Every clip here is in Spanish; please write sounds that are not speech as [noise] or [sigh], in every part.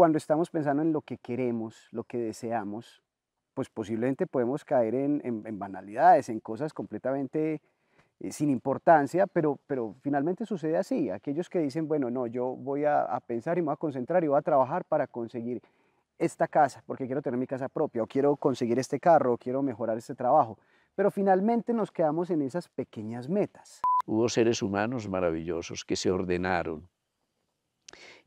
cuando estamos pensando en lo que queremos, lo que deseamos, pues posiblemente podemos caer en, banalidades, en cosas completamente eh, sin importancia, pero, pero finalmente sucede así. Aquellos que dicen, bueno, no, yo voy a, a, pensar y me voy a concentrar y voy a trabajar para conseguir esta casa, porque quiero tener mi casa propia, o quiero conseguir este carro, o quiero mejorar este trabajo. Pero finalmente nos quedamos en esas pequeñas metas. Hubo seres humanos maravillosos que se ordenaron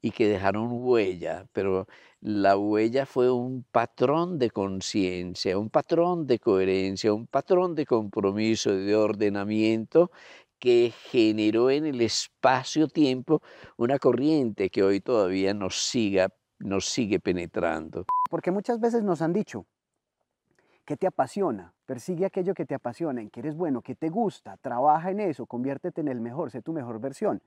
y que dejaron huella, pero la huella fue un patrón de conciencia, un patrón de coherencia, un patrón de compromiso, de ordenamiento que generó en el espacio-tiempo una corriente que hoy todavía nos, nos sigue penetrando. Porque muchas veces nos han dicho, que te apasiona? Persigue aquello que te apasiona, en que eres bueno, que te gusta, trabaja en eso, conviértete en el mejor, sé tu mejor versión.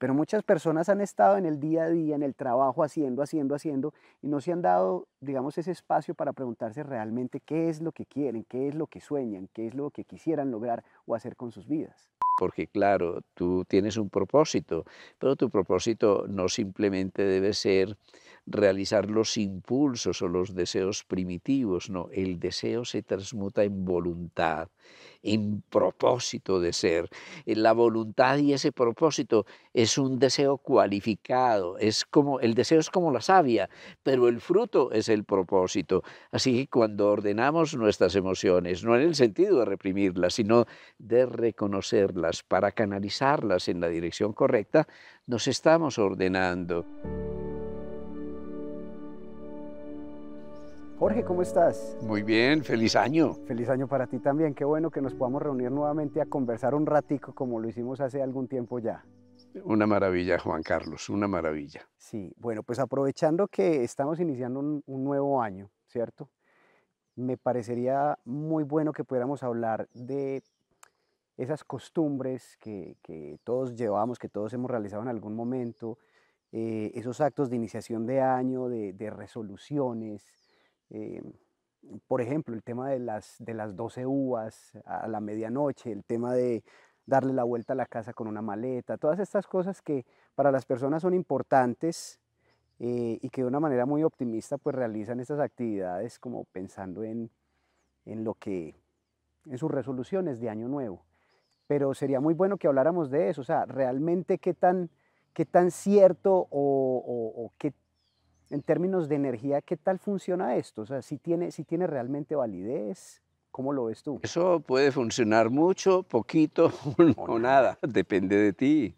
Pero muchas personas han estado en el día a día, en el trabajo, haciendo, haciendo, haciendo, y no se han dado, digamos, ese espacio para preguntarse realmente qué es lo que quieren, qué es lo que sueñan, qué es lo que quisieran lograr o hacer con sus vidas porque claro, tú tienes un propósito, pero tu propósito no simplemente debe ser realizar los impulsos o los deseos primitivos, no, el deseo se transmuta en voluntad, en propósito de ser. Eh, la voluntad y ese propósito es un deseo cualificado, es como el deseo es como la savia, pero el fruto es el propósito. Así que cuando ordenamos nuestras emociones, no en el sentido de reprimirlas, sino de reconocerlas para canalizarlas en la dirección correcta, nos estamos ordenando. Jorge, ¿cómo estás? Muy bien, feliz año. Feliz año para ti también. Qué bueno que nos podamos reunir nuevamente a conversar un ratico como lo hicimos hace algún tiempo ya. Una maravilla, Juan Carlos, una maravilla. Sí, bueno, pues aprovechando que estamos iniciando un, nuevo año, ¿cierto? Me parecería muy bueno que pudiéramos hablar de esas costumbres que, todos llevamos, que todos hemos realizado en algún momento, eh, esos actos de iniciación de año, de resoluciones, eh, por ejemplo, el tema de las, de las 12 uvas a la medianoche, el tema de darle la vuelta a la casa con una maleta, todas estas cosas que para las personas son importantes eh, y que de una manera muy optimista pues realizan estas actividades como pensando en, en lo que, en sus resoluciones de año nuevo. Pero sería muy bueno que habláramos de eso, o sea, realmente qué tan, qué tan cierto o, o, o qué en términos de energía, ¿qué tal funciona esto? O sea, si tiene, si tiene realmente validez, ¿cómo lo ves tú? Eso puede funcionar mucho, poquito [laughs] o nada, depende de ti.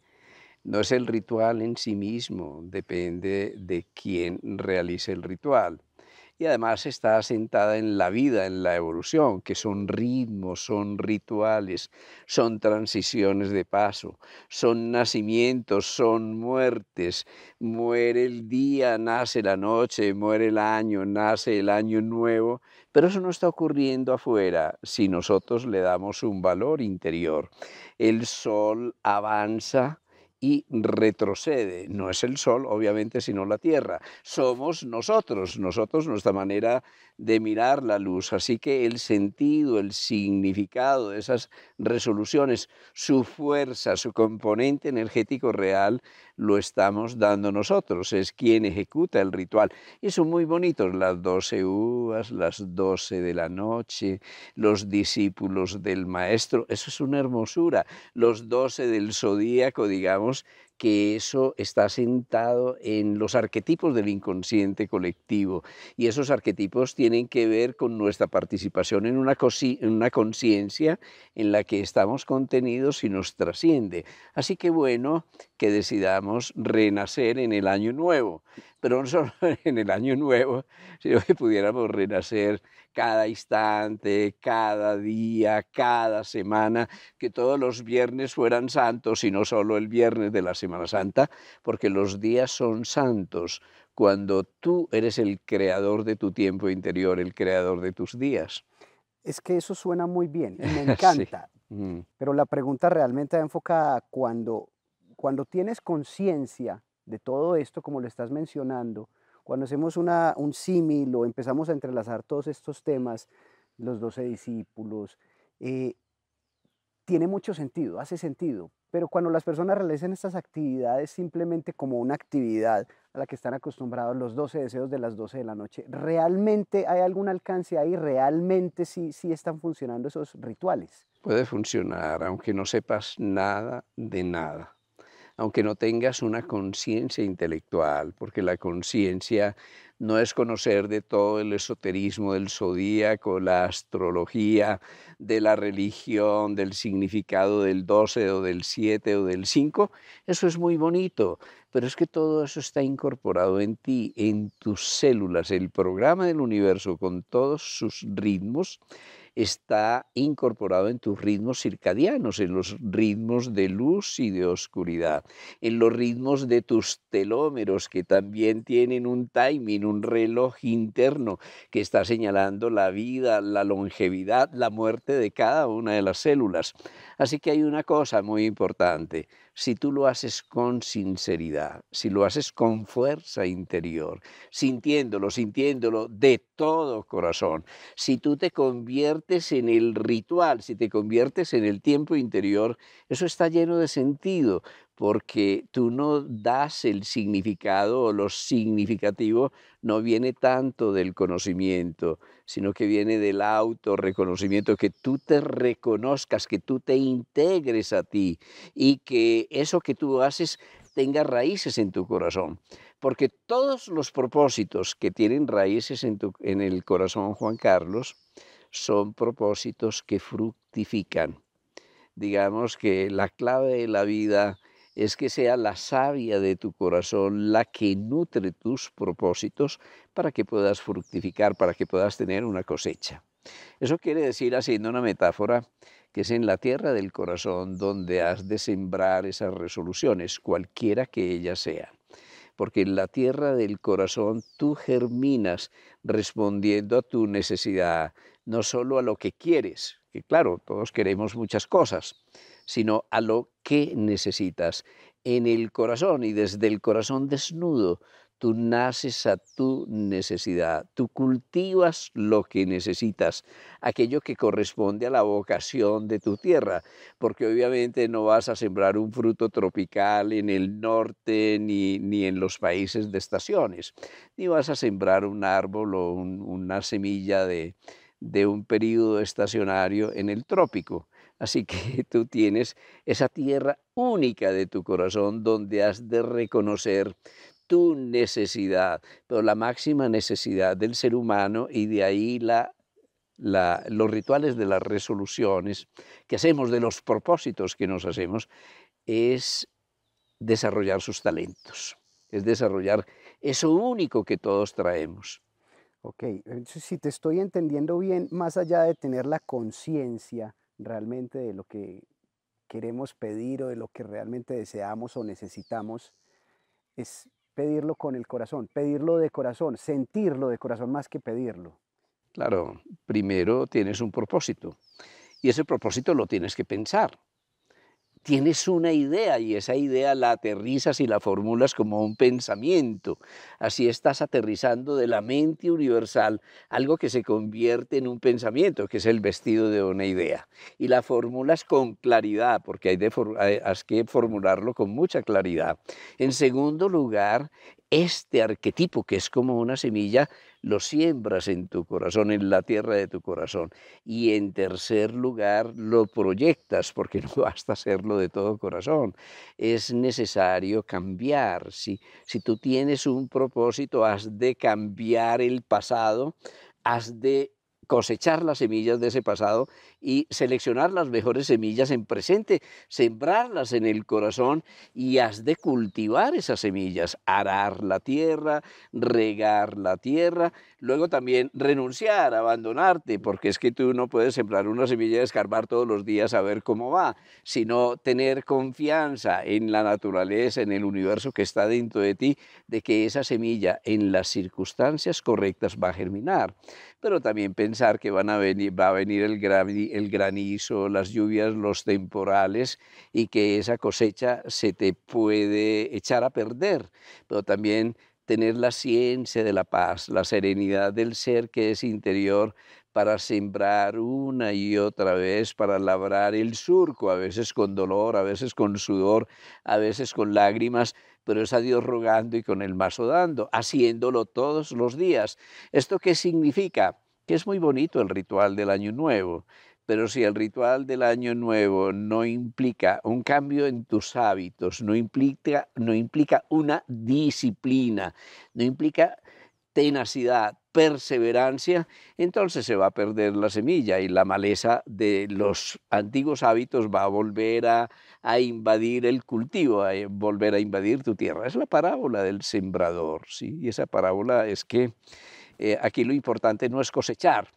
No es el ritual en sí mismo, depende de quién realice el ritual y además está asentada en la vida, en la evolución, que son ritmos, son rituales, son transiciones de paso, son nacimientos, son muertes, muere el día, nace la noche, muere el año, nace el año nuevo, pero eso no está ocurriendo afuera si nosotros le damos un valor interior. El sol avanza y retrocede. No es el Sol, obviamente, sino la Tierra. Somos nosotros, nosotros, nuestra manera de mirar la luz. Así que el sentido, el significado de esas resoluciones, su fuerza, su componente energético real, lo estamos dando nosotros. Es quien ejecuta el ritual. Y son muy bonitos las doce uvas, las doce de la noche, los discípulos del maestro. Eso es una hermosura. Los doce del zodíaco, digamos, que eso está sentado en los arquetipos del inconsciente colectivo y esos arquetipos tienen que ver con nuestra participación en una, una conciencia en la que estamos contenidos y nos trasciende. Así que bueno, que decidamos renacer en el año nuevo pero no solo [laughs] en el año nuevo, sino que pudiéramos renacer cada instante, cada día, cada semana, que todos los viernes fueran santos y no solo el viernes de la Semana Santa, porque los días son santos cuando tú eres el creador de tu tiempo interior, el creador de tus días. Es que eso suena muy bien me [laughs] encanta, mm. pero la pregunta realmente enfoca cuando, cuando tienes conciencia de todo esto, como lo estás mencionando, cuando hacemos un símil o empezamos a entrelazar todos estos temas, los doce discípulos, eh, tiene mucho sentido, hace sentido. Pero cuando las personas realizan estas actividades simplemente como una actividad a la que están acostumbrados los doce deseos de las doce de la noche, ¿realmente hay algún alcance ahí? ¿Realmente sí, sí están funcionando esos rituales? Puede funcionar, aunque no sepas nada de nada aunque no tengas una conciencia intelectual, porque la conciencia no es conocer de todo el esoterismo del zodíaco, la astrología, de la religión, del significado del 12 o del 7 o del 5. Eso es muy bonito, pero es que todo eso está incorporado en ti, en tus células. El programa del universo con todos sus ritmos está incorporado en tus ritmos circadianos, en los ritmos de luz y de oscuridad, en los ritmos de tus telómeros, que también tienen un timing, un reloj interno que está señalando la vida, la longevidad, la muerte de cada una de las células. Así que hay una cosa muy importante si tú lo haces con sinceridad, si lo haces con fuerza interior, sintiéndolo, sintiéndolo de todo corazón, si tú te conviertes en el ritual, si te conviertes en el tiempo interior, eso está lleno de sentido, porque tú no das el significado o lo significativo no viene tanto del conocimiento, sino que viene del autorreconocimiento, que tú te reconozcas, que tú te integres a ti y que eso que tú haces tenga raíces en tu corazón. Porque todos los propósitos que tienen raíces en, en el corazón, Juan Carlos, son propósitos que fructifican. Digamos que la clave de la vida es que sea la savia de tu corazón la que nutre tus propósitos para que puedas fructificar, para que puedas tener una cosecha. Eso quiere decir, haciendo una metáfora, que es en la tierra del corazón donde has de sembrar esas resoluciones, cualquiera que ella sea, Porque en la tierra del corazón tú germinas respondiendo a tu necesidad, no solo a lo que quieres, que claro, todos queremos muchas cosas, sino a lo que necesitas. En el corazón y desde el corazón desnudo, tú naces a tu necesidad, tú cultivas lo que necesitas, aquello que corresponde a la vocación de tu tierra, porque obviamente no vas a sembrar un fruto tropical en el norte ni, en los países de estaciones, ni vas a sembrar un árbol o una semilla de, de un periodo estacionario en el trópico. Así que [laughs] tú tienes esa tierra única de tu corazón donde has de reconocer tu necesidad, pero la máxima necesidad del ser humano y de ahí los rituales de las resoluciones que hacemos, de los propósitos que nos hacemos, es desarrollar sus talentos, es desarrollar eso único que todos traemos. Ok, si te estoy entendiendo bien, más allá de tener la conciencia realmente de lo que queremos pedir o de lo que realmente deseamos o necesitamos, es pedirlo con el corazón, pedirlo de corazón, sentirlo de corazón más que pedirlo. Claro, primero tienes un propósito y ese propósito lo tienes que pensar tienes una idea y esa idea la aterrizas y la formulas como un pensamiento. Así estás aterrizando de la mente universal algo que se convierte en un pensamiento, que es el vestido de una idea. Y la formulas con claridad, porque hay, que formularlo con mucha claridad. En segundo lugar, este arquetipo, que es como una semilla, lo siembras en tu corazón, en la tierra de tu corazón. Y en tercer lugar, lo proyectas, porque [laughs] no basta hacerlo de todo corazón. Es necesario cambiar. Si, si tú tienes un propósito, has de cambiar el pasado, has de cosechar las semillas de ese pasado y seleccionar las mejores semillas en presente, sembrarlas en el corazón y has de cultivar esas semillas, arar la tierra, regar la tierra, luego también renunciar, abandonarte, porque es que tú no puedes sembrar una semilla y escarbar todos los días a ver cómo va, sino tener confianza en la naturaleza, en el universo que está dentro de ti, de que esa semilla en las circunstancias correctas va a germinar. Pero también pensar que van a venir, va a venir el gran el granizo, las lluvias, los temporales y que esa cosecha se te puede echar a perder, pero también tener la ciencia de la paz, la serenidad del ser que es interior para sembrar una y otra vez, para labrar el surco, a veces con dolor, a veces con sudor, a veces con lágrimas, pero es a Dios rogando y con el mazo dando, haciéndolo todos los días. ¿Esto qué significa? Que es muy bonito el ritual del Año Nuevo. Pero si el ritual del año nuevo no implica un cambio en tus hábitos, no implica, no implica una disciplina, no implica tenacidad, perseverancia, entonces se va a perder la semilla y la maleza de los antiguos hábitos va a volver a, invadir el cultivo, a eh, volver a invadir tu tierra. Es la parábola del sembrador, ¿sí? Y esa parábola es que eh, aquí lo importante no es cosechar,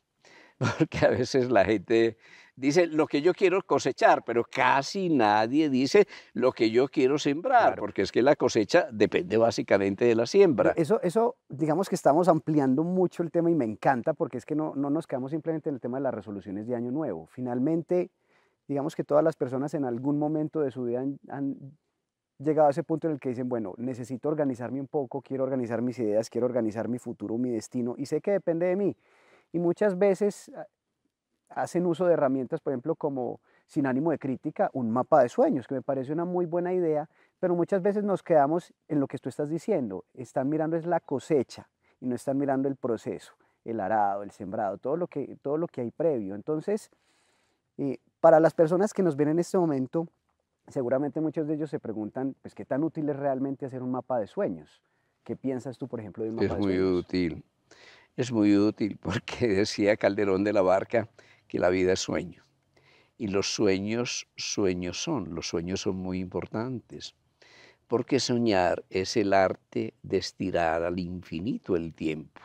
[laughs] porque a veces la gente dice lo que yo quiero cosechar, pero casi nadie dice lo que yo quiero sembrar, porque es que la cosecha depende básicamente de la siembra. Eso, eso, digamos que estamos ampliando mucho el tema y me encanta porque es que no, nos quedamos simplemente en el tema de las resoluciones de año nuevo. Finalmente, digamos que todas las personas en algún momento de su vida han llegado a ese punto en el que dicen, bueno, necesito organizarme un poco, quiero organizar mis ideas, quiero organizar mi futuro, mi destino, y sé que depende de mí. Y muchas veces ah, hacen uso de herramientas, por ejemplo, como sin ánimo de crítica, un mapa de sueños, que me parece una muy buena idea, pero muchas veces nos quedamos en lo que tú estás diciendo, están mirando es la cosecha y no están mirando el proceso, el arado, el sembrado, todo lo que, todo lo que hay previo. Entonces, eh, para las personas que nos ven en este momento, seguramente muchos de ellos se preguntan, pues, ¿qué tan útil es realmente hacer un mapa de sueños? ¿Qué piensas tú, por ejemplo, de un mapa de sueños? Es muy útil es muy útil porque [laughs] decía Calderón de la Barca que la vida es sueño. Y los sueños, sueños son, los sueños son muy importantes, porque soñar es el arte de estirar al infinito el tiempo.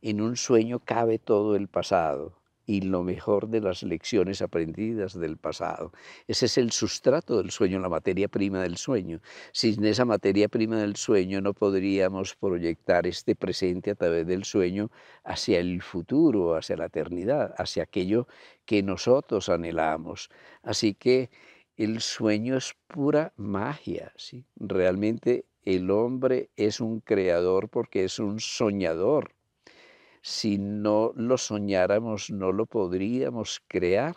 En un sueño cabe todo el pasado, y lo mejor de las lecciones aprendidas del pasado. Ese es el sustrato del sueño, la materia prima del sueño. Sin esa materia prima del sueño no podríamos proyectar este presente a través del sueño hacia el futuro, hacia la eternidad, hacia aquello que nosotros anhelamos. Así que el sueño es pura magia, Realmente el hombre es un creador porque es un soñador si no lo soñáramos no lo podríamos crear.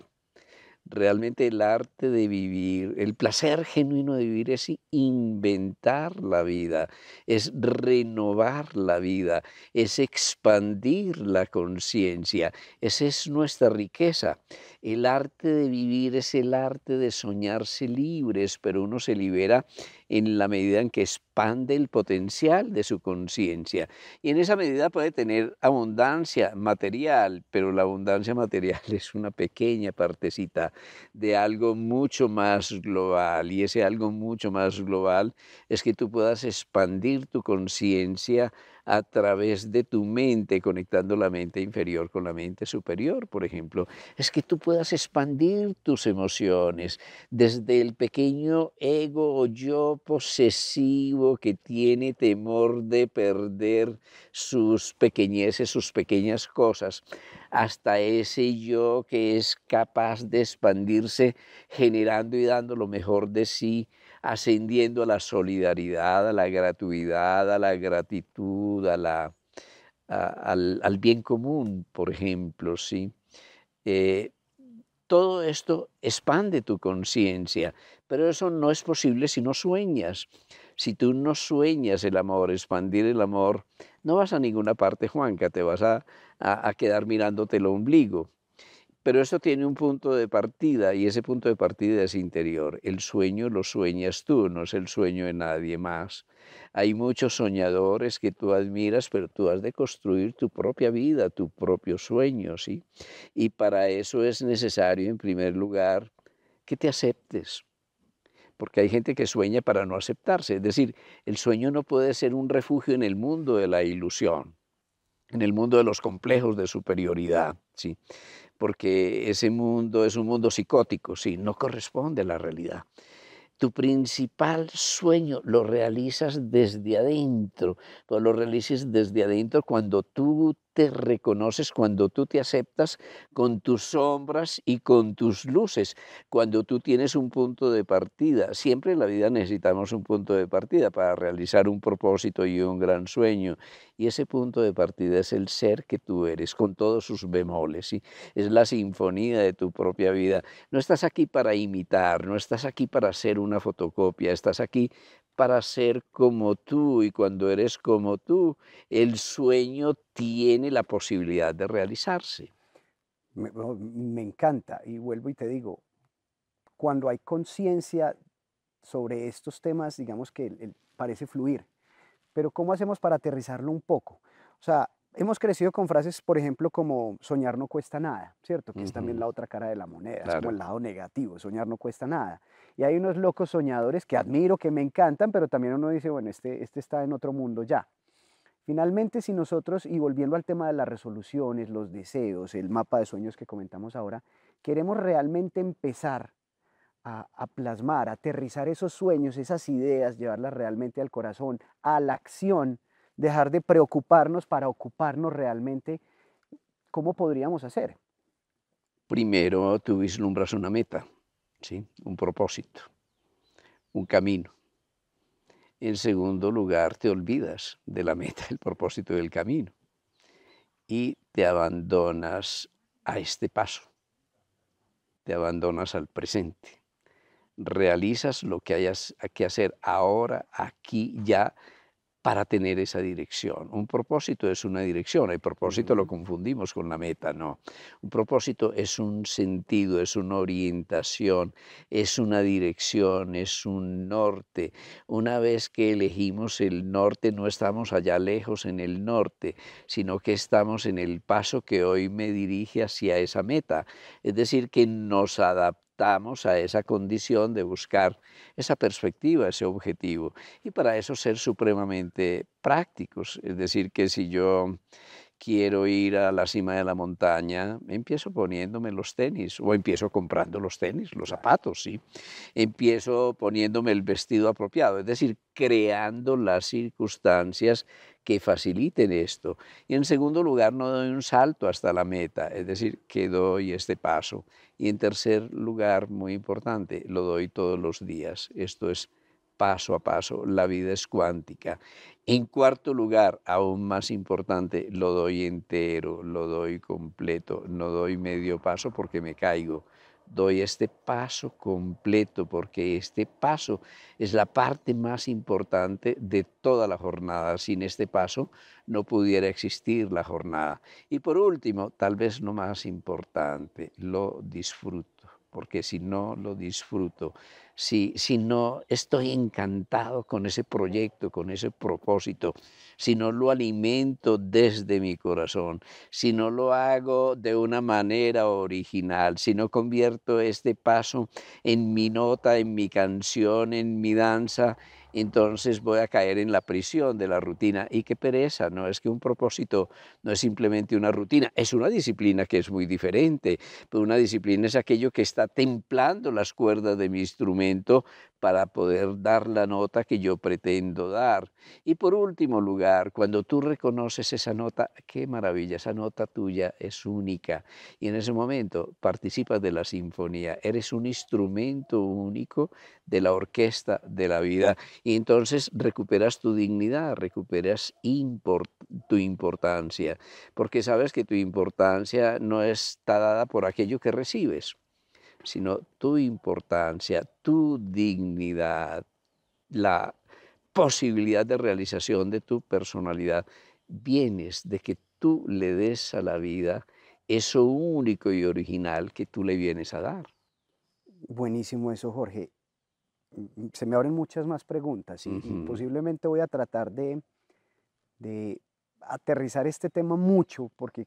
Realmente el arte de vivir, el placer genuino de vivir es inventar la vida, es renovar la vida, es expandir la conciencia. Esa es nuestra riqueza. El arte de vivir es el arte de soñarse libres, pero uno se libera en la medida en que es expande el potencial de su conciencia. Y en esa medida puede tener abundancia material, pero la abundancia material [laughs] es una pequeña partecita de algo mucho más global. Y ese algo mucho más global es que tú puedas expandir tu conciencia a través de tu mente, conectando la mente inferior con la mente superior, por ejemplo. Es que tú puedas expandir tus emociones desde el pequeño ego o yo posesivo que tiene temor de perder sus pequeñeces, sus pequeñas cosas, hasta ese yo que es capaz de expandirse generando y dando lo mejor de sí ascendiendo a la solidaridad, a la gratuidad, a la gratitud, al, bien común, por ejemplo, ¿sí? Eh, todo esto expande tu conciencia, pero eso no es posible si no sueñas. Si tú no sueñas el amor, expandir el amor, no vas a ninguna parte, Juanca, te vas a, a, a quedar mirándote el ombligo. Pero eso tiene un punto de partida y ese punto de partida es interior. El sueño lo sueñas tú, no es el sueño de nadie más. Hay muchos soñadores que tú admiras, pero tú has de construir tu propia vida, tu propio sueño, ¿sí? Y para eso es necesario, en primer lugar, que te aceptes. Porque hay gente que sueña para no aceptarse. Es decir, el sueño no puede ser un refugio en el mundo de la ilusión en el mundo de los complejos de superioridad. ¿sí? porque ese mundo es un mundo psicótico, sí, no corresponde a la realidad. Tu principal sueño lo realizas desde adentro, lo realizas desde adentro cuando tú te reconoces, cuando tú te aceptas con tus sombras y con tus luces, cuando tú tienes un punto de partida. Siempre en la vida necesitamos un punto de partida para realizar un propósito y un gran sueño. Y ese punto de partida es el ser que tú eres, con todos sus bemoles. Es la sinfonía de tu propia vida. No estás aquí para imitar, no estás aquí para hacer una fotocopia, estás aquí para ser como tú y cuando eres como tú, el sueño tiene la posibilidad de realizarse. Me, oh, encanta y vuelvo y te digo, cuando hay conciencia sobre estos temas, digamos que parece fluir, pero ¿cómo hacemos para aterrizarlo un poco? O sea, Hemos crecido con frases, por ejemplo, como soñar no cuesta nada, ¿cierto? Que es también la otra cara de la moneda, es como el lado negativo, soñar no cuesta nada. Y hay unos locos soñadores que admiro, que me encantan, pero también uno dice, bueno, este, este está en otro mundo ya. Finalmente, si nosotros, y volviendo al tema de las resoluciones, los deseos, el mapa de sueños que comentamos ahora, queremos realmente empezar a, a, plasmar, a aterrizar esos sueños, esas ideas, llevarlas realmente al corazón, a la acción, dejar de preocuparnos para ocuparnos realmente, ¿cómo podríamos hacer? Primero, tú vislumbras una meta, ¿sí? un propósito, un camino. En segundo lugar, te olvidas de la meta, el propósito del camino y te abandonas a este paso, te abandonas al presente, realizas lo que hayas que hacer ahora, aquí, ya, para tener esa dirección. Un propósito es una dirección, el propósito lo confundimos con la meta, no. Un propósito es un sentido, es una orientación, es una dirección, es un norte. Una vez que elegimos el norte, no estamos allá lejos en el norte, sino que estamos en el paso que hoy me dirige hacia esa meta. Es decir, que nos adaptamos a esa condición de buscar esa perspectiva, ese objetivo. Y para eso ser supremamente prácticos. Es decir, que si yo quiero ir a la cima de la montaña, empiezo poniéndome los tenis o empiezo comprando los tenis, los zapatos, ¿sí? Empiezo poniéndome el vestido apropiado, es decir, creando las circunstancias que faciliten esto. Y en segundo lugar, no doy un salto hasta la meta, es decir, que doy este paso. Y en tercer lugar, muy importante, lo doy todos los días. Esto es paso a paso, la vida es cuántica. En cuarto lugar, aún más importante, lo doy entero, lo doy completo, no doy medio paso porque me caigo doy este paso completo, porque este paso es la parte más importante de toda la jornada. Sin este paso no pudiera existir la jornada. Y por último, tal vez no más importante, lo disfruto, porque si no lo disfruto, si, no estoy encantado con ese proyecto, con ese propósito, si no lo alimento desde mi corazón, si no lo hago de una manera original, si no convierto este paso en mi nota, en mi canción, en mi danza, entonces voy a caer en la prisión de la rutina. Y qué pereza, ¿no? Es que un propósito no es simplemente una rutina, es una disciplina que es muy diferente, pero una disciplina es aquello que está templando las cuerdas de mi instrumento para poder dar la nota que yo pretendo dar. Y por último lugar, cuando tú reconoces esa nota, qué maravilla, esa nota tuya es única. Y en ese momento participas de la sinfonía, eres un instrumento único de la orquesta de la vida. Y entonces recuperas tu dignidad, recuperas tu importancia, porque sabes que tu importancia no está dada por aquello que recibes, sino tu importancia, tu dignidad, la posibilidad de realización de tu personalidad. Vienes de que tú le des a la vida eso único y original que tú le vienes a dar. Buenísimo eso, Jorge. Mm, mm, se me abren muchas más preguntas y, posiblemente voy a tratar de aterrizar este tema mucho porque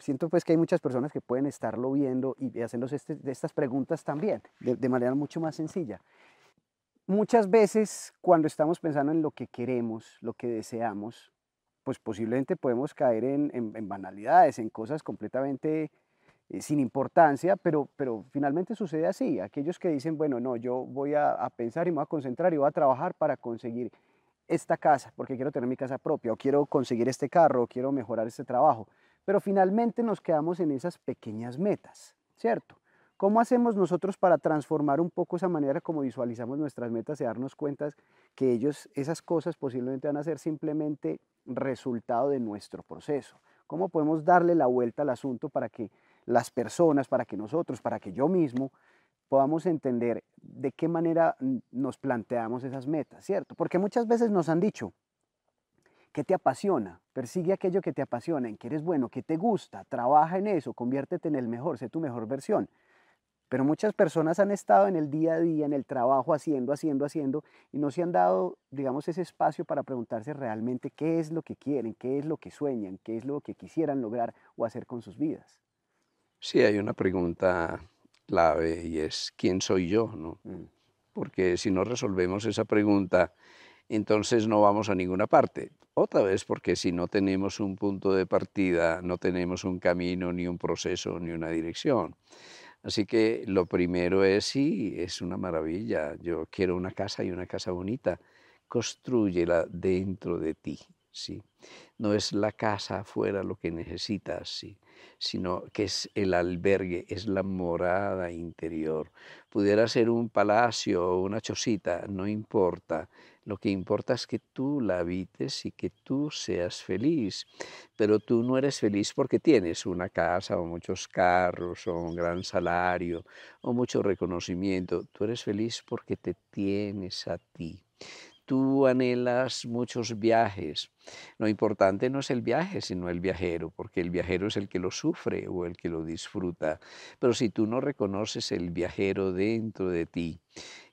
siento pues que hay muchas personas que pueden estarlo viendo y haciéndose este, estas preguntas también, de, manera mucho más sencilla. Muchas veces cuando estamos pensando en lo que queremos, lo que deseamos, pues posiblemente podemos caer en, banalidades, en cosas completamente eh, sin importancia, pero, finalmente sucede así. Aquellos que dicen, bueno, no, yo voy a, a, pensar y me voy a concentrar y voy a trabajar para conseguir esta casa, porque quiero tener mi casa propia, o quiero conseguir este carro, o quiero mejorar este trabajo. Pero finalmente nos quedamos en esas pequeñas metas, ¿cierto? ¿Cómo hacemos nosotros para transformar un poco esa manera como visualizamos nuestras metas y darnos cuenta que ellos, esas cosas posiblemente van a ser simplemente resultado de nuestro proceso? ¿Cómo podemos darle la vuelta al asunto para que las personas, para que nosotros, para que yo mismo podamos entender de qué manera nos planteamos esas metas, ¿cierto? Porque muchas veces nos han dicho, ¿Qué te apasiona? Persigue aquello que te apasiona, en que eres bueno, que te gusta, trabaja en eso, conviértete en el mejor, sé tu mejor versión. Pero muchas personas han estado en el día a día, en el trabajo, haciendo, haciendo, haciendo, y no se han dado, digamos, ese espacio para preguntarse realmente qué es lo que quieren, qué es lo que sueñan, qué es lo que quisieran lograr o hacer con sus vidas. Sí, hay una pregunta clave y es, ¿quién soy yo? No? Mm. Porque si no resolvemos esa pregunta, entonces no vamos a ninguna parte. Otra vez porque si no tenemos un punto de partida, no tenemos un camino, ni un proceso, ni una dirección. Así que lo primero es, sí, es una maravilla, yo quiero una casa y una casa bonita, construyela dentro de ti. No es la casa afuera lo que necesitas, sino que es el albergue, es la morada interior. Pudiera ser un palacio o una chocita, no importa. Lo que importa es que tú la habites y que tú seas feliz. Pero tú no eres feliz porque tienes una casa o muchos carros o un gran salario o mucho reconocimiento. Tú eres feliz porque te tienes a ti tú anhelas muchos viajes. Lo importante no es el viaje, sino el viajero, porque el viajero es el que lo sufre o el que lo disfruta. Pero si tú no reconoces el viajero dentro de ti,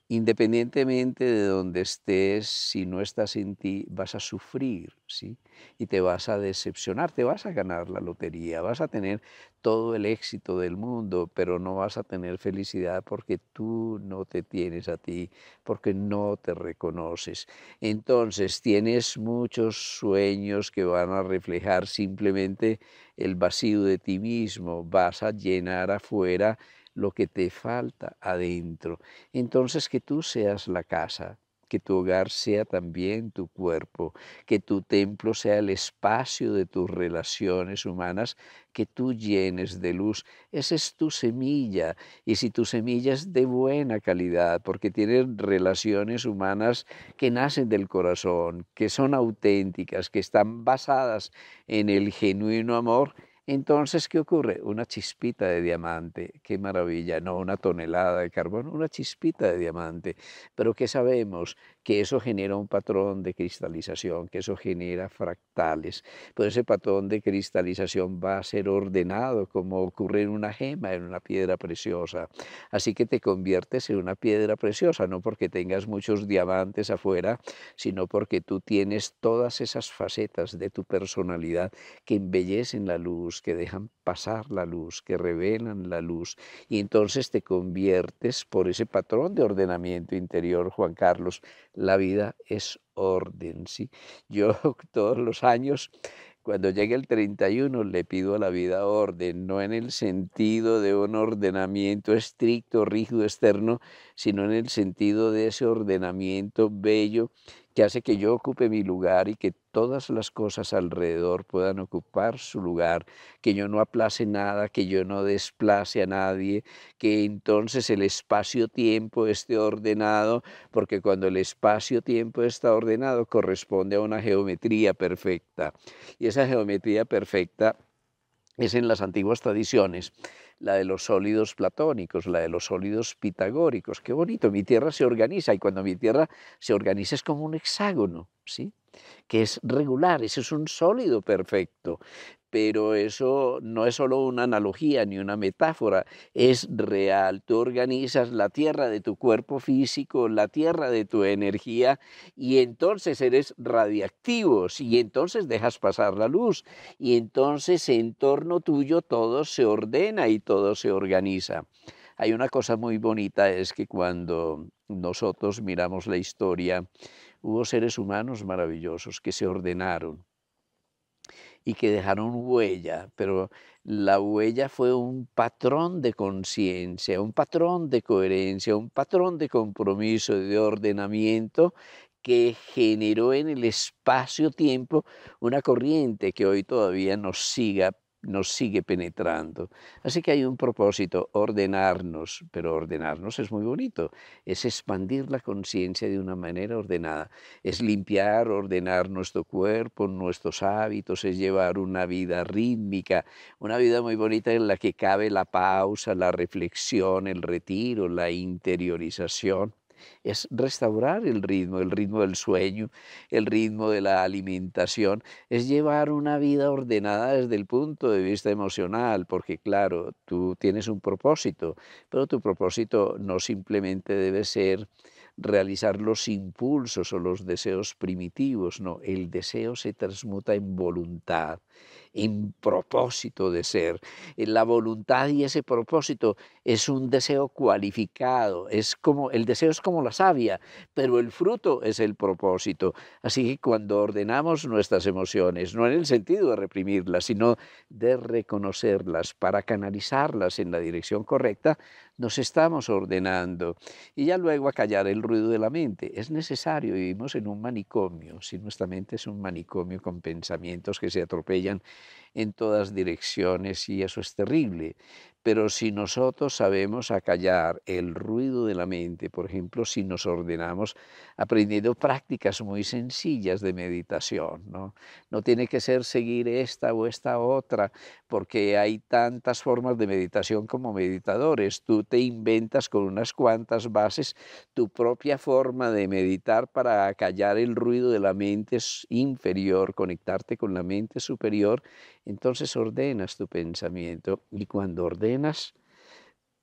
independientemente de donde estés, si no estás en ti, vas a sufrir, ¿sí? Y te vas a decepcionar, te vas a ganar la lotería, vas a tener todo el éxito del mundo, pero no vas a tener felicidad porque tú no te tienes a ti, porque no te reconoces. Entonces, tienes muchos sueños que van a reflejar simplemente el vacío de ti mismo, vas a llenar afuera lo que te falta adentro. Entonces que tú seas la casa, que tu hogar sea también tu cuerpo, que tu templo sea el espacio de tus relaciones humanas, que tú llenes de luz. Esa es tu semilla. Y si tu semilla es de buena calidad, porque tienes relaciones humanas que nacen del corazón, que son auténticas, que están basadas en el genuino amor, entonces, ¿qué ocurre? Una chispita de diamante, qué maravilla, no una tonelada de carbón, una chispita de diamante. Pero ¿qué sabemos? que eso genera un patrón de cristalización, que eso genera fractales, pero pues ese patrón de cristalización va a ser ordenado como ocurre en una gema, en una piedra preciosa. Así que te conviertes en una piedra preciosa, no porque tengas muchos diamantes afuera, sino porque tú tienes todas esas facetas de tu personalidad que embellecen la luz, que dejan pasar la luz, que revelan la luz, y entonces te conviertes por ese patrón de ordenamiento interior, Juan Carlos, la vida es orden, ¿sí? Yo [laughs] todos los años, cuando llegue el 31, le pido a la vida orden, no en el sentido de un ordenamiento estricto, rígido, externo, sino en el sentido de ese ordenamiento bello que hace que yo ocupe mi lugar y que todas las cosas alrededor puedan ocupar su lugar, que yo no aplace nada, que yo no desplace a nadie, que entonces el espacio-tiempo esté ordenado, porque cuando el espacio-tiempo está ordenado corresponde a una geometría perfecta. Y esa geometría perfecta es en las antiguas tradiciones la de los sólidos platónicos, la de los sólidos pitagóricos. Qué bonito, mi tierra se organiza y cuando mi tierra se organiza es como un hexágono, ¿sí? que es regular, ese es un sólido perfecto, pero eso no es solo una analogía ni una metáfora, es real. Tú organizas la tierra de tu cuerpo físico, la tierra de tu energía, y entonces eres radiactivo, y entonces dejas pasar la luz, y entonces en torno tuyo todo se ordena y todo se organiza. Hay una cosa muy bonita, es que cuando nosotros miramos la historia, hubo seres humanos maravillosos que se ordenaron y que dejaron huella, pero la huella fue un patrón de conciencia, un patrón de coherencia, un patrón de compromiso, de ordenamiento que generó en el espacio-tiempo una corriente que hoy todavía nos siga nos sigue penetrando. Así que hay un propósito, ordenarnos, pero ordenarnos es muy bonito, es expandir la conciencia de una manera ordenada, es limpiar, ordenar nuestro cuerpo, nuestros hábitos, es llevar una vida rítmica, una vida muy bonita en la que cabe la pausa, la reflexión, el retiro, la interiorización es restaurar el ritmo, el ritmo del sueño, el ritmo de la alimentación, es llevar una vida ordenada desde el punto de vista emocional, porque claro, tú tienes un propósito, pero tu propósito no simplemente debe ser realizar los impulsos o los deseos primitivos, no, el deseo se transmuta en voluntad, en propósito de ser. Eh, la voluntad y ese propósito es un deseo cualificado, es como el deseo es como la savia, pero el fruto es el propósito. Así que cuando ordenamos nuestras emociones, no en el sentido de reprimirlas, sino de reconocerlas para canalizarlas en la dirección correcta, nos estamos ordenando. Y ya luego acallar el ruido de la mente. Es necesario, vivimos en un manicomio, si nuestra mente es un manicomio con pensamientos que se atropellan en todas direcciones y eso es terrible. Pero si nosotros sabemos acallar el ruido de la mente, por ejemplo, si nos ordenamos aprendiendo prácticas muy sencillas de meditación, ¿no? tiene que ser seguir esta o esta otra, porque hay tantas formas de meditación como meditadores. Tú te inventas con unas cuantas bases tu propia forma de meditar para acallar el ruido de la mente inferior, conectarte con la mente superior entonces ordenas tu pensamiento y cuando ordenas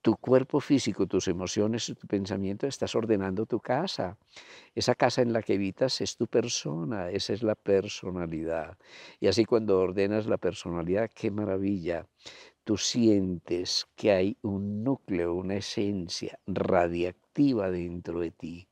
tu cuerpo físico, tus emociones, tu pensamiento, estás ordenando tu casa. Esa casa en la que habitas es tu persona, esa es la personalidad. Y así cuando ordenas la personalidad, qué maravilla. Tú sientes que hay un núcleo, una esencia radiactiva dentro de ti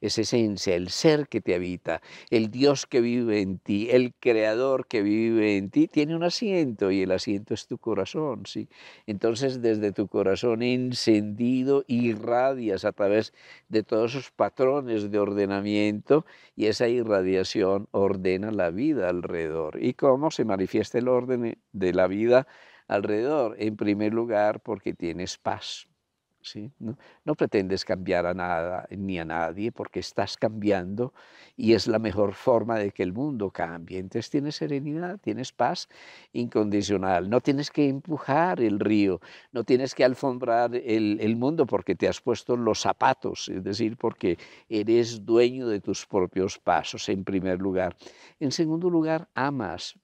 es esencia, el ser que te habita, el Dios que vive en ti, el creador que vive en ti, tiene un asiento y el asiento es tu corazón, ¿sí? Entonces desde tu corazón encendido irradias a través de todos esos patrones de ordenamiento y esa irradiación ordena la vida alrededor. ¿Y cómo se manifiesta el orden de la vida alrededor? En primer lugar, porque tienes paz ¿No? pretendes cambiar a nada ni a nadie porque estás cambiando y es la mejor forma de que el mundo cambie. Entonces tienes serenidad, tienes paz incondicional, no tienes que empujar el río, no tienes que alfombrar el mundo porque te has puesto los zapatos, es decir, porque eres dueño de tus propios pasos en primer lugar. En segundo lugar, amas,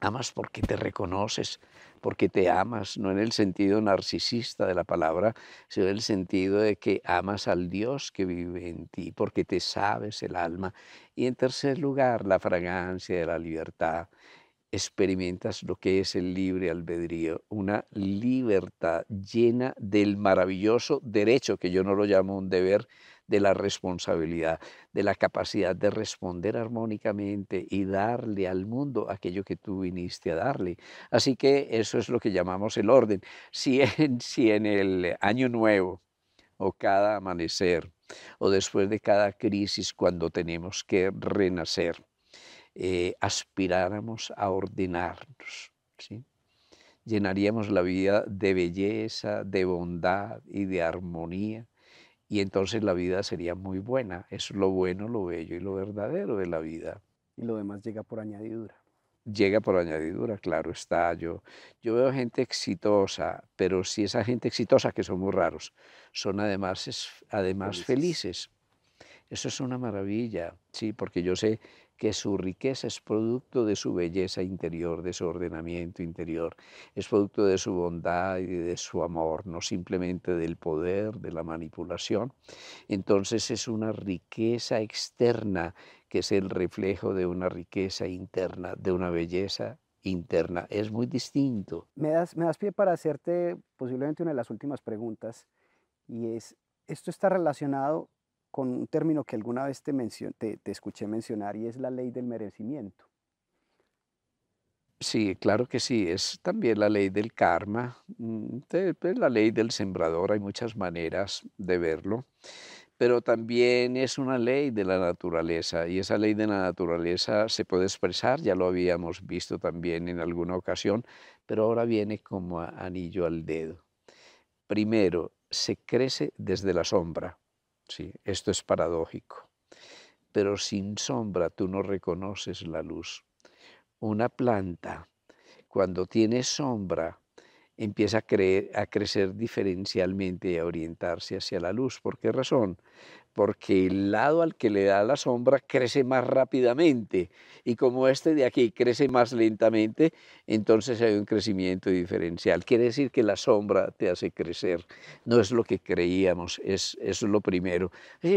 amas porque te reconoces, porque te amas, no en el sentido narcisista de la palabra, sino en el sentido de que amas al Dios que vive en ti, porque te sabes el alma. Y en tercer lugar, la fragancia de la libertad. Experimentas lo que es el libre albedrío, una libertad llena del maravilloso derecho, que yo no lo llamo un deber, de la responsabilidad, de la capacidad de responder armónicamente y darle al mundo aquello que tú viniste a darle. Así que eso es lo que llamamos el orden. [laughs] Si en, si en el año nuevo o cada amanecer o después de cada crisis cuando tenemos que renacer, eh, aspiráramos a ordenarnos. llenaríamos la vida de belleza, de bondad y de armonía, y entonces la vida sería muy buena. Es lo bueno, lo bello y lo verdadero de la vida. Y lo demás llega por añadidura. Llega por añadidura, claro está. Yo, yo veo gente exitosa, pero si esa gente exitosa, que son muy raros, son además, además felices. Eso es una maravilla, sí, porque yo sé que su riqueza es producto de su belleza interior, de su ordenamiento interior, es producto de su bondad y de su amor, no simplemente del poder, de la manipulación. Entonces es una riqueza externa que es el reflejo de una riqueza interna, de una belleza interna. Es muy distinto. Me das, me das pie para hacerte posiblemente una de las últimas preguntas y es, ¿esto está relacionado con un término que alguna vez te, te escuché mencionar y es la ley del merecimiento. Sí, claro que sí, es también la ley del karma, mm, la ley del sembrador, hay muchas maneras de verlo, pero también es una ley de la naturaleza y esa ley de la naturaleza se puede expresar, ya lo habíamos visto también en alguna ocasión, pero ahora viene como anillo al dedo. Primero, se crece desde la sombra, Sí, esto es paradójico. Pero sin sombra tú no reconoces la luz. Una planta, cuando tiene sombra, empieza a, creer, a crecer diferencialmente y a orientarse hacia la luz. ¿Por qué razón? Porque el lado al que le da la sombra crece más rápidamente y como este de aquí crece más lentamente, entonces hay un crecimiento diferencial. Quiere decir que la sombra te hace crecer, no es lo que creíamos, es, es lo primero.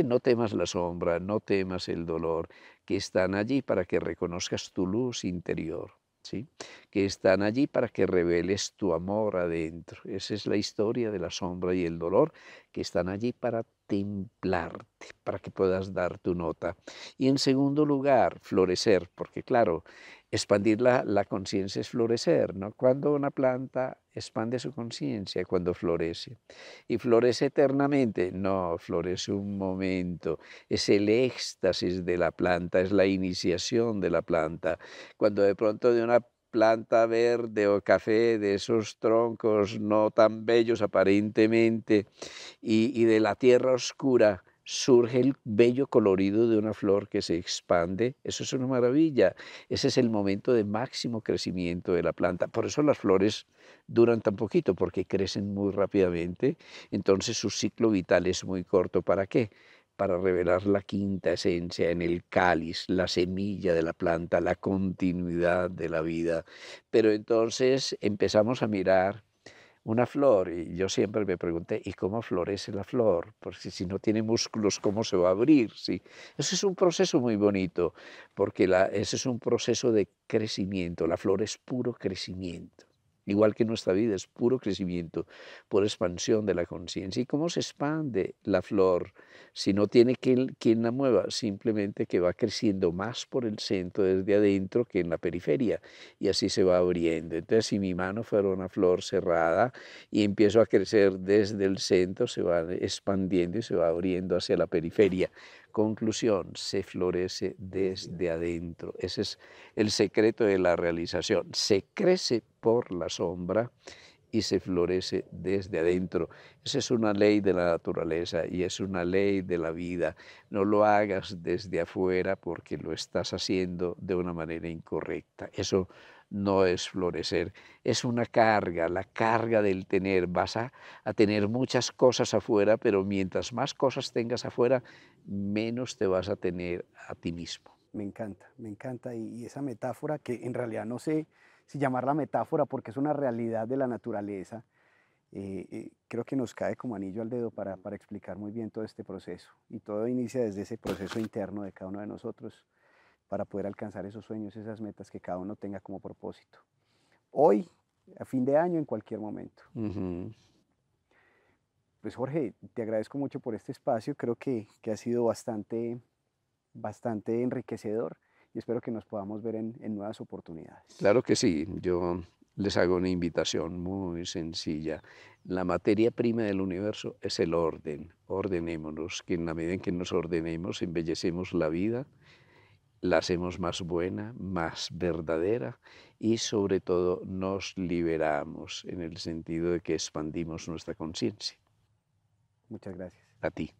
no temas la sombra, no temas el dolor, que están allí para que reconozcas tu luz interior que están allí para que reveles tu amor adentro. Esa es la historia de la sombra y el dolor, que están allí para templarte, para que puedas dar tu nota. Y en segundo lugar, florecer, porque claro, expandir la, conciencia es florecer, ¿no? Cuando una planta expande su conciencia, cuando florece, y florece eternamente, no, florece un momento, es el éxtasis de la planta, es la iniciación de la planta, cuando de pronto de una planta verde o café, de esos troncos no tan bellos aparentemente, y de la tierra oscura, surge el bello colorido de una flor que se expande. Eso es una maravilla. Ese es el momento de máximo crecimiento de la planta. Por eso las flores duran tan poquito, porque crecen muy rápidamente. Entonces su ciclo vital es muy corto. ¿Para qué? para revelar la quinta esencia en el cáliz, la semilla de la planta, la continuidad de la vida. Pero entonces empezamos a mirar una flor. Y yo siempre me pregunté, ¿y cómo florece la flor? Porque si no tiene músculos, ¿cómo se va a abrir? Sí. Ese es un proceso muy bonito, porque la, ese es un proceso de crecimiento. La flor es puro crecimiento igual que nuestra vida, es puro crecimiento, por expansión de la conciencia. ¿Y cómo se expande la flor si no tiene quien, quien, la mueva? Simplemente que va creciendo más por el centro desde adentro que en la periferia y así se va abriendo. Entonces, si mi mano fuera una flor cerrada y empiezo a crecer desde el centro, se va expandiendo y se va abriendo hacia la periferia. Conclusión, se florece desde adentro. Ese es el secreto de la realización. Se crece por la sombra y se florece desde adentro. Esa es una ley de la naturaleza y es una ley de la vida. No lo hagas desde afuera porque lo estás haciendo de una manera incorrecta. Eso no es florecer, es una carga, la carga del tener. Vas a, tener muchas cosas afuera, pero mientras más cosas tengas afuera, menos te vas a tener a ti mismo. Me encanta, me encanta. Y, esa metáfora, que en realidad no sé si llamarla metáfora porque es una realidad de la naturaleza, eh, eh, creo que nos cae como anillo al dedo para, para explicar muy bien todo este proceso. Y todo inicia desde ese proceso interno de cada uno de nosotros para poder alcanzar esos sueños, esas metas que cada uno tenga como propósito. Hoy, a fin de año, en cualquier momento. Pues Jorge, te agradezco mucho por este espacio, creo que, ha sido bastante, bastante enriquecedor y espero que nos podamos ver en nuevas oportunidades. Claro que sí, yo les hago una invitación muy sencilla. La materia prima del universo es el orden. Ordenémonos, que en la medida en que nos ordenemos, embellecemos la vida, la hacemos más buena, más verdadera y sobre todo nos liberamos en el sentido de que expandimos nuestra conciencia. Muchas gracias. A ti.